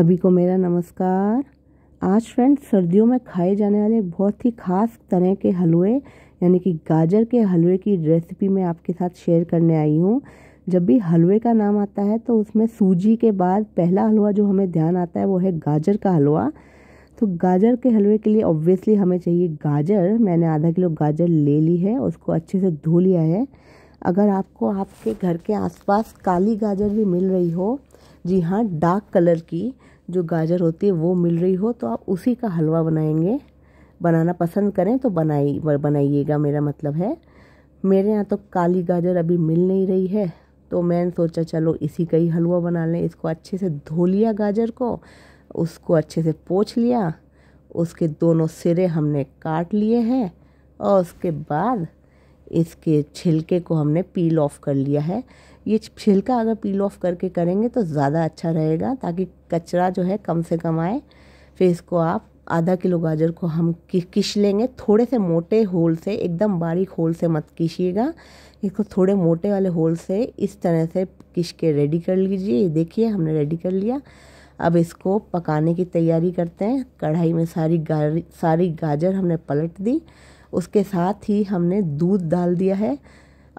सभी को मेरा नमस्कार आज फ्रेंड्स सर्दियों में खाए जाने वाले बहुत ही खास तरह के हलवे यानी कि गाजर के हलवे की रेसिपी मैं आपके साथ शेयर करने आई हूँ जब भी हलवे का नाम आता है तो उसमें सूजी के बाद पहला हलवा जो हमें ध्यान आता है वो है गाजर का हलवा तो गाजर के हलवे के लिए ऑब्वियसली हमें चाहिए गाजर मैंने आधा किलो गाजर ले ली है उसको अच्छे से धो लिया है अगर आपको आपके घर के आसपास काली गाजर भी मिल रही हो जी हाँ डार्क कलर की जो गाजर होती है वो मिल रही हो तो आप उसी का हलवा बनाएंगे बनाना पसंद करें तो बनाई बनाइएगा मेरा मतलब है मेरे यहाँ तो काली गाजर अभी मिल नहीं रही है तो मैंने सोचा चलो इसी का ही हलवा बना लें इसको अच्छे से धो लिया गाजर को उसको अच्छे से पोछ लिया उसके दोनों सिरे हमने काट लिए हैं और उसके बाद इसके छिलके को हमने पील ऑफ कर लिया है ये छिलका अगर पील ऑफ करके करेंगे तो ज़्यादा अच्छा रहेगा ताकि कचरा जो है कम से कम आए फिर इसको आप आधा किलो गाजर को हम किश लेंगे थोड़े से मोटे होल से एकदम बारीक होल से मत किशिएगा इसको थोड़े मोटे वाले होल से इस तरह से किश के रेडी कर लीजिए ये देखिए हमने रेडी कर लिया अब इसको पकाने की तैयारी करते हैं कढ़ाई में सारी गा सारी गाजर हमने पलट दी उसके साथ ही हमने दूध डाल दिया है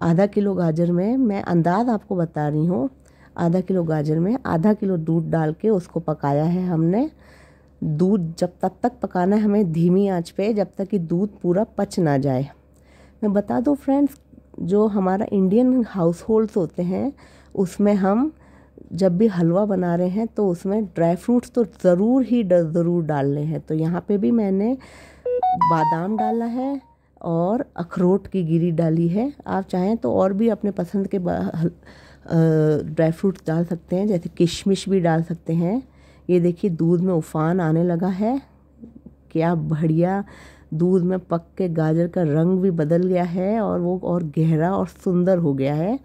आधा किलो गाजर में मैं अंदाज आपको बता रही हूँ आधा किलो गाजर में आधा किलो दूध डाल के उसको पकाया है हमने दूध जब तब तक पकाना है हमें धीमी आंच पे जब तक कि दूध पूरा पच ना जाए मैं बता दूँ फ्रेंड्स जो हमारा इंडियन हाउस होल्ड्स होते हैं उसमें हम जब भी हलवा बना रहे हैं तो उसमें ड्राई फ्रूट्स तो ज़रूर ही ज़रूर डाल रहे हैं तो यहाँ पे भी मैंने बादाम डाला है और अखरोट की गिरी डाली है आप चाहें तो और भी अपने पसंद के ड्राई फ्रूट डाल सकते हैं जैसे किशमिश भी डाल सकते हैं ये देखिए दूध में उफान आने लगा है क्या बढ़िया दूध में पक के गाजर का रंग भी बदल गया है और वो और गहरा और सुंदर हो गया है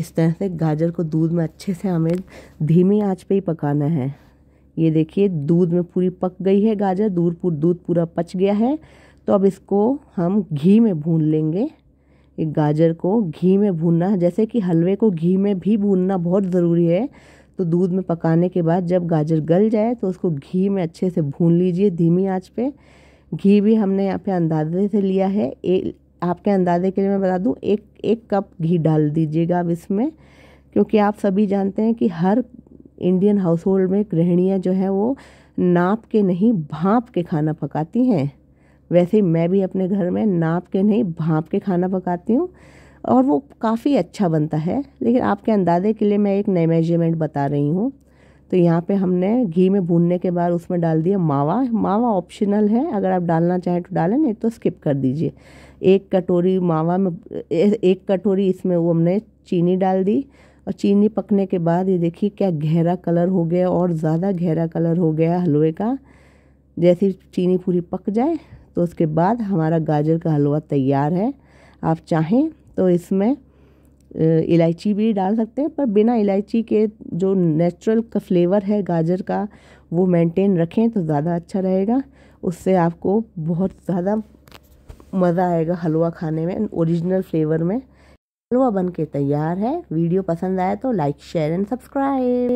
इस तरह से गाजर को दूध में अच्छे से हमें धीमी आंच पे ही पकाना है ये देखिए दूध में पूरी पक गई है गाजर दूध पूर दूध पूरा पच गया है तो अब इसको हम घी में भून लेंगे एक गाजर को घी में भूनना जैसे कि हलवे को घी में भी भूनना बहुत ज़रूरी है तो दूध में पकाने के बाद जब गाजर गल जाए तो उसको घी में अच्छे से भून लीजिए धीमी आंच पे घी भी हमने यहाँ पे अंदाजे से लिया है ए, आपके अंदाजे के लिए मैं बता दूँ एक एक कप घी डाल दीजिएगा अब इसमें क्योंकि आप सभी जानते हैं कि हर इंडियन हाउस होल्ड में गृहणियाँ जो है वो नाप के नहीं भाप के खाना पकाती हैं वैसे ही मैं भी अपने घर में नाप के नहीं भाप के खाना पकाती हूँ और वो काफ़ी अच्छा बनता है लेकिन आपके अंदाजे के लिए मैं एक नए मेजरमेंट बता रही हूँ तो यहाँ पे हमने घी में भूनने के बाद उसमें डाल दिया मावा मावा ऑप्शनल है अगर आप डालना चाहें तो डालें नहीं तो स्किप कर दीजिए एक कटोरी मावा में एक कटोरी इसमें वो हमने चीनी डाल दी और चीनी पकने के बाद ये देखिए क्या गहरा कलर हो गया और ज़्यादा गहरा कलर हो गया हलवे का जैसी चीनी पूरी पक जाए तो उसके बाद हमारा गाजर का हलवा तैयार है आप चाहें तो इसमें इलायची भी डाल सकते हैं पर बिना इलायची के जो नेचुरल का फ्लेवर है गाजर का वो मेंटेन रखें तो ज़्यादा अच्छा रहेगा उससे आपको बहुत ज़्यादा मज़ा आएगा हलवा खाने में ओरिजिनल फ्लेवर में हलवा बन के तैयार है वीडियो पसंद आया तो लाइक शेयर एंड सब्सक्राइब